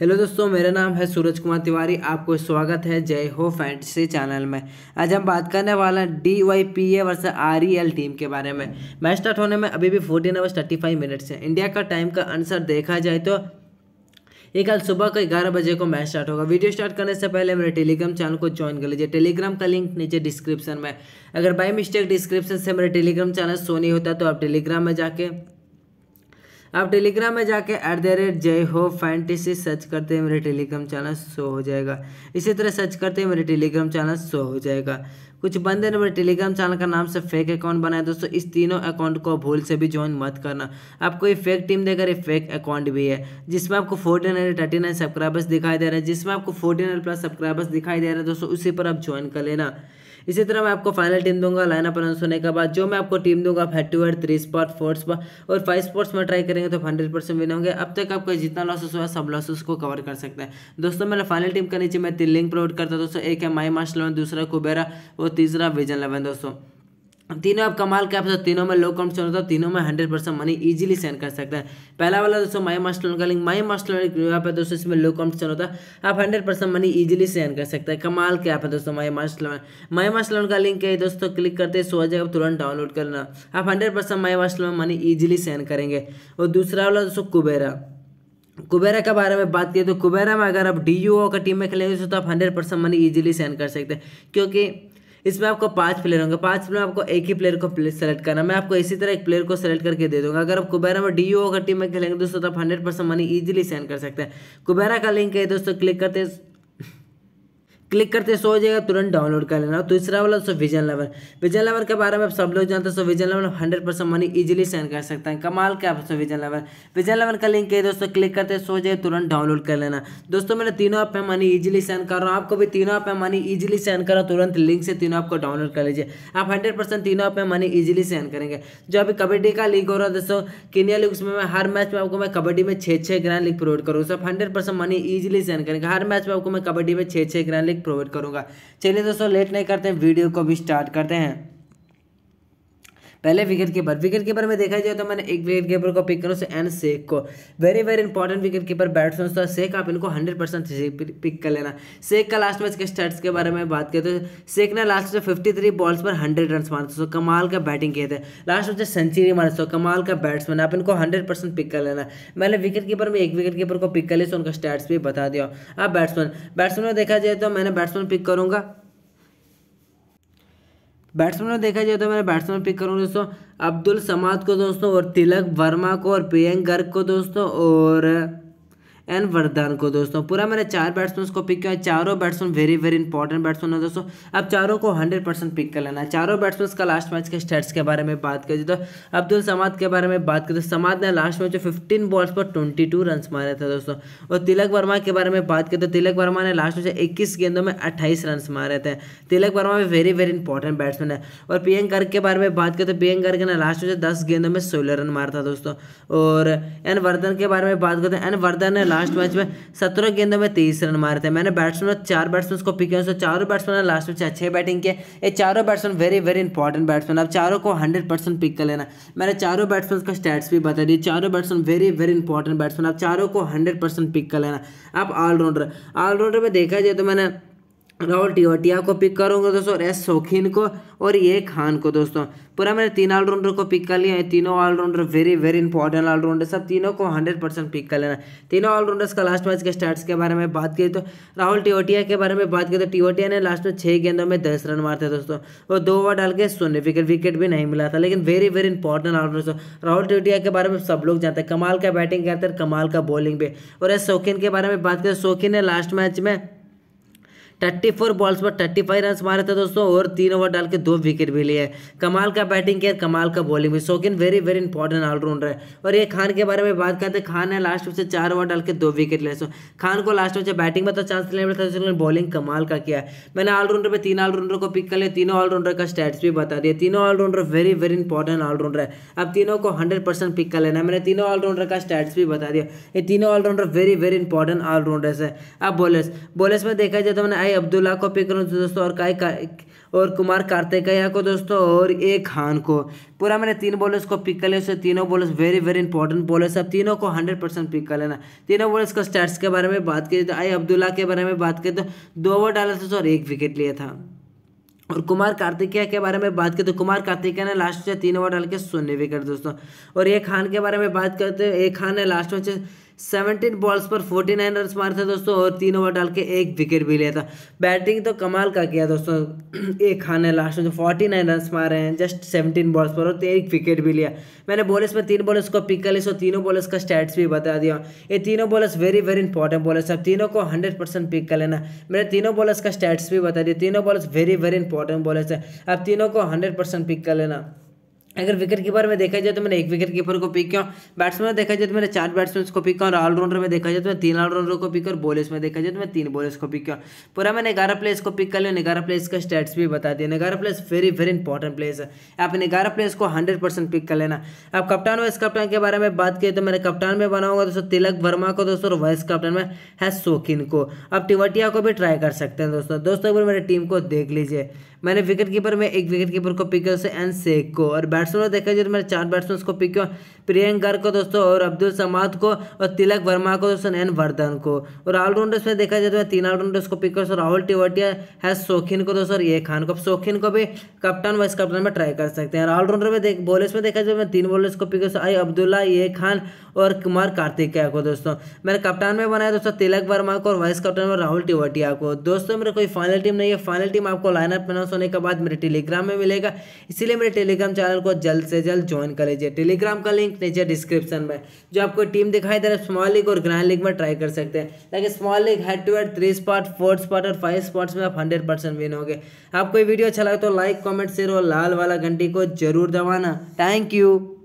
hello दोस्तों मेरा नाम है सूरज कुमार तिवारी आपको स्वागत है जय हो फैंटसी चैनल में आज हम बात करने वाला डी वाई पी ए वर्ष आर ई एल टीम के बारे में मैच स्टार्ट होने में अभी भी fourteen hours thirty five minutes हैं इंडिया का टाइम का आंसर देखा जाए तो ये कल सुबह के ग्यारह बजे को मैच स्टार्ट होगा वीडियो स्टार्ट करने से पहले मेरे टेलीग्राम चैनल को ज्वाइन कर लीजिए टेलीग्राम का लिंक नीचे डिस्क्रिप्शन में अगर बाई मिस्टेक डिस्क्रिप्शन से मेरे टेलीग्राम चैनल सोनी होता है तो आप टेलीग्राम में जाके आप टेलीग्राम में जाके एट द रेट जय हो फैंटेसी सर्च करते हैं मेरे टेलीग्राम चैनल शो हो जाएगा इसी तरह सर्च करते हैं मेरे टेलीग्राम चैनल शो हो जाएगा कुछ बंदे ने मेरे टेलीग्राम चैनल का नाम से फेक अकाउंट बनाया दोस्तों इस तीनों अकाउंट को भूल से भी ज्वाइन मत करना आपको ये फेक टीम देकर ये फेक अकाउंट भी है जिसमें आपको forty nine thirty nine subscribers दिखाई दे रहे हैं जिसमें आपको फोर्टी प्लस सब्सक्राइबर्स दिखाई दे रहे हैं दोस्तों उसी पर आप ज्वाइन कर लेना इसी तरह मैं आपको फाइनल टीम दूंगा लाइनअप अनाउंस होने के बाद जो मैं आपको टीम दूंगा आप head to head three spot four spot और फाइव स्पॉट्स में ट्राई करेंगे तो हंड्रेड परसेंट विन होंगे अब तक आपका जितना लॉसेस हुआ सब लॉसेस को कवर कर सकते हैं दोस्तों मेरा फाइनल टीम का नीचे मैं तीन लिंक प्रोवाइड करता हूँ दोस्तों एक है माई मार्शल दूसरा कुबेरा और तीसरा विजन इलेवन दोस्तों तीनों आप कमाल का तो तीनों में लो कॉम्पिटिशन होता है तीनों में hundred percent money easily send कर सकते हैं पहला वाला दोस्तों माई मास्टर लोन का link My Master Loan app है दोस्तों इसमें लो कॉम्पिटिशन होता है आप hundred percent money easily send कर सकते हैं कमाल का है दोस्तों My Master Loan My Master Loan का लिंक है दोस्तों क्लिक करते सो आ जाएगा तुरंत डाउनलोड करना आप hundred percent My Master Loan money easily send करेंगे और दूसरा वाला दोस्तों कुबेरा कुबेरा के बारे में बात की तो कुबेरा में अगर आप डी का टीम में खेलेंगे तो आप hundred percent money easily send कर सकते हैं क्योंकि इसमें आपको पाँच प्लेयर होंगे पाँच प्लेयर में आपको एक ही प्लेयर को सेलेक्ट करना मैं आपको इसी तरह एक प्लेयर को सेलेक्ट करके दे दूंगा अगर आप कुबेरा में डी ओ का टीम में खेलेंगे दोस्तों तो आप hundred percent money easily send कर सकते हैं कुबेरा का लिंक है दोस्तों क्लिक करते क्लिक करते सो हो जाएगा तुरंत डाउनलोड कर लेना तीसरा तो वाला so vision level vision level के बारे में आप सब लोग जानते हैं so vision level hundred percent money easily send कर सकते हैं कमाल के आप so vision level vision level का लिंक है दोस्तों क्लिक करते सो हो जाएगा तुरंत डाउनलोड कर लेना दोस्तों मैंने तीनों ऐप में मनी ईजिली सेंड कर रहा हूँ आपको भी तीनों ऐप में मनी ईजिली सेंड कर तुरंत लिंक से तीनों ऐप को डाउनलोड कर लीजिए आप हंड्रेड परसेंट तीनों ऐप में मनी ईजिली सेंड करेंगे जो अभी कबड्डी का लीग हो रहा है दोस्तों किनिया लीग उसमें हर मैच में आपको मैं कबड्डी में छः छः ग्रैंड लीग प्रोवाइड करूँगा सब hundred percent money easily send करेंगे हर मैच में आपको मैं कबड्डी में छः छः ग्रैंड लिंक प्रोवाइड करूँगा चलिए दोस्तों लेट नहीं करते वीडियो को भी स्टार्ट करते हैं पहले विकेट कीपर विकेट कीपर में देखा जाए तो मैंने एक विकेट कीपर को पिक से एन शेख को very very important wicket keeper batsman तो शेख आप इनको हंड्रेड परसेंट पिक कर लेना शेख का लास्ट मैच के स्टेट्स के बारे में बात करें तो शेख ने लास्ट में फिफ्टी थ्री बॉल्स पर हंड्रेड रन मारे थे कमाल का बैटिंग किए थे लास्ट में सेंचुरी मारे थे कमाल का बैट्समैन आप इनको हंड्रेड परसेंट पिक कर लेना मैंने विकेट कीपर में एक विकेट कीपर को पिक कर लिया उनका स्टार्ट भी बता दिया अब बैट्समैन बैट्समैन में देखा जाए तो मैंने बैट्समैन पिक करूँगा बैट्समैन में देखा जाए तो मैं बैट्समैन पिक करूँ दोस्तों अब्दुल समाद को दोस्तों और तिलक वर्मा को और प्रियंक गर्ग को दोस्तों और एंड वरदान को दोस्तों पूरा मैंने चार बैट्समैन को पिक किया है चारों batsman very very important batsman है दोस्तों अब चारों को हंड्रेड परसेंट पिक कर लेना है चारों बैट्समैन का लास्ट मैच के स्टेट्स के बारे में बात करिए तो अब्दुल समाद के बारे में बात करें तो समाद ने लास्ट मैच में फिफ्टीन बॉल्स पर ट्वेंटी टू रन मारे थे दोस्तों और तिलक वर्मा के बारे में बात करें तो तिलक वर्मा ने लास्ट मैच इक्कीस गेंदों में अट्ठाईस रन मारे थे तिलक वर्मा भी वेरी वेरी इंपॉर्टेंट बैट्समैन है और पी गर्ग के बारे में बात करें तो पी गर्ग ने लास्ट मैच दस गेंदों में सोलह रन मारा था दोस्तों और एन वर्धन के बारे में बात करते तो हैं एन वर्धन ने लास्ट मैच में सत्रह गेंदों में तेईस रन मारे थे मैंने बैट्समैन चार बैट्समैन को पिक किया चारों बैट्समैन ने लास्ट मैच अच्छे बैटिंग किए ये चारों batsman very very important batsman अब चारों को हंड्रेड परसेंट पिक कर लेना मैंने चारों बैट्समैन का स्टैट्स भी बता दिए चारों batsman very very important batsman आप चारों को हंड्रेड परसेंट पिक कर लेना आप ऑलराउंडर ऑलराउंडर में देखा जाए तो मैंने राहुल टियोटिया को पिक करूंगा दोस्तों और एस शौकीन को और ये खान को दोस्तों पूरा मैंने तीन ऑलराउंडर को पिक कर लिया है तीनों allrounder very very important allrounder सब तीनों को हंड्रेड परसेंट पिक कर लेना तीनों ऑलराउंडर्स का लास्ट मैच के स्टार्ट के बारे में बात की तो राहुल टिवटिया के बारे में बात की तो टियोटिया ने लास्ट में छः गेंदों में दस रन मारते दोस्तों और दो ओवर डाल के शून्य विकेट विकेट भी नहीं मिला था लेकिन very very important allrounder Rahul Tewatia के बारे में सब लोग जानते हैं कमाल का बैटिंग करते हैं कमाल का बॉलिंग भी और एस शौकीन के बारे में बात करें शौकीन ने लास्ट मैच में थर्टी फोर बॉल्स पर थर्टी फाइव रन मारे थे दोस्तों और तीन ओवर डाल के दो विकेट भी लिए कमाल का बैटिंग किया कमाल का बॉलिंग भी शौकीन वेरी वेरी इंपॉर्टेंट ऑलराउंडर है और ये खान के बारे में बात करते खान ने लास्ट में से चार ओवर डाल के दो विकेट लिए सो खान को लास्ट में से बैटिंग में तो चांस लेने पड़ता था बॉलिंग कमाल का किया मैंने ऑलराउंडर पर तीन ऑलराउंडर को पिक कर लिया तीनों ऑलराउंडर का स्टैट्स भी बता दिया तीनों allrounder very very important allrounder है अब तीनों को हंड्रेड परसेंट पिक कर लेना मैंने तीनों ऑलराउंडर का स्टैट्स भी बता दिया ये तीनों allrounder very very important allrounders है अब बॉलर्स बॉलर्स में देखा जाए तो मैंने काय अब्दुल्ला को पिक करूँ दोस्तों और काय का, और कुमार कार्तिकया को दोस्तों और ए खान को पूरा मैंने तीन बॉलर्स को पिक कर लिया उससे तीनों bowlers very very important bowlers अब तीनों को हंड्रेड परसेंट पिक कर लेना तीनों बॉलर्स का स्टैट्स के बारे में बात करें तो आई अब्दुल्ला के बारे में बात करें तो दो ओवर डाला था और एक विकेट लिया था और कुमार कार्तिकेय के बारे में बात करें तो कुमार कार्तिकेय ने लास्ट में तीन ओवर डाल के शून्य विकेट दोस्तों और ए खान के बारे में बात करते तो, ए खान ने लास्ट में सेवनटीन बॉल्स पर फोर्टी नाइन रन मारे थे दोस्तों और तीन ओवर डाल के एक विकेट भी लिया था बैटिंग तो कमाल का किया दोस्तों एक खाने लास्ट में जो फोर्टी नाइन रन मारे हैं जस्ट सेवनटीन बॉल्स पर और एक विकेट भी लिया मैंने बॉलर्स में तीन बॉलर्स को पिक कर लिया तीनों बॉलर्स का स्टैट्स भी बता दिया ये तीनों bowlers very very important bowlers अब तीनों को हंड्रेड परसेंट पिक कर लेना मैंने तीनों बॉलर्स का स्टैट्स भी बता दिया तीनों bowlers very very important bowlers है अब तीनों को हंड्रेड परसेंट पिक कर लेना अगर विकेट कीपर में देखा जाए तो मैंने एक विकेट कीपर को पिक किया बैट्समैन में देखा जाए तो मैंने चार बैट्समैन को पिक किया और ऑलराउंडर में देखा जाए तो मैं तीन ऑलराउंडर को पिक और बॉलर्स में देखा जाए तो मैं तीन बॉलर्स को पिक किया पूरा मैंने ग्यारह प्लेस को पिक कर लिया ग्यारह प्लेस का स्टेट्स भी बता दिया ग्यारह place very very important place है आप ग्यारह प्लेस को हंड्रेड परसेंट पिक कर लेना आप कप्तान वाइस कप्तान के बारे में बात की तो मैंने कप्तान में बनाऊंगा दोस्तों तिलक वर्मा को दोस्तों और वाइस कप्तान में है शोकिन को आप टिवटिया को भी ट्राई कर सकते हैं दोस्तों दोस्तों एक बार टीम को देख लीजिए मैंने विकेट कीपर में एक विकेट कीपर को पिक किया उसे एन सेक को और बैट्समैन देखा जाए तो मैंने चार बैट्समैन को पिक किया प्रियंकर को दोस्तों और अब्दुल समाद को और तिलक वर्मा को दोस्तों एन वर्धन को और ऑलराउंडर्स में देखा जाए तो तीन ऑलराउंडर्स को पिक कर राहुल टिवटिया है शौकीन को दोस्तों और ये खान को शौकीन को भी कप्तान वाइस कप्तान में ट्राई कर सकते हैं ऑलराउंडर में देख बॉलर्स में देखा जाए तीन बॉलर्स को पिक आई अब्दुल्ला ये खान और कुमार कार्तिक को दोस्तों मैंने कप्तान में बनाया दोस्तों तिलक वर्मा को और वाइस कप्तान में राहुल टिवटिया को दोस्तों मेरे कोई फाइनल टीम नहीं है फाइनल टीम आपको लाइनअप अनाउंस होने के बाद मेरे टेलीग्राम में मिलेगा इसीलिए मेरे टेलीग्राम चैनल को जल्द से जल्द ज्वाइन कर लीजिए टेलीग्राम का लिंक नीचे डिस्क्रिप्शन में जो आपको टीम दिखाई दे रहा है स्मॉल लीग और ग्रैंड लीग में ट्राई कर सकते हैं लेकिन small league head to head three spot fourth spot और फाइव स्पॉट्स में आप हंड्रेड परसेंट विन होंगे आपको ये वीडियो अच्छा लगा तो लाइक कॉमेंट शेयर और लाल वाला घंटी को जरूर दबाना थैंक यू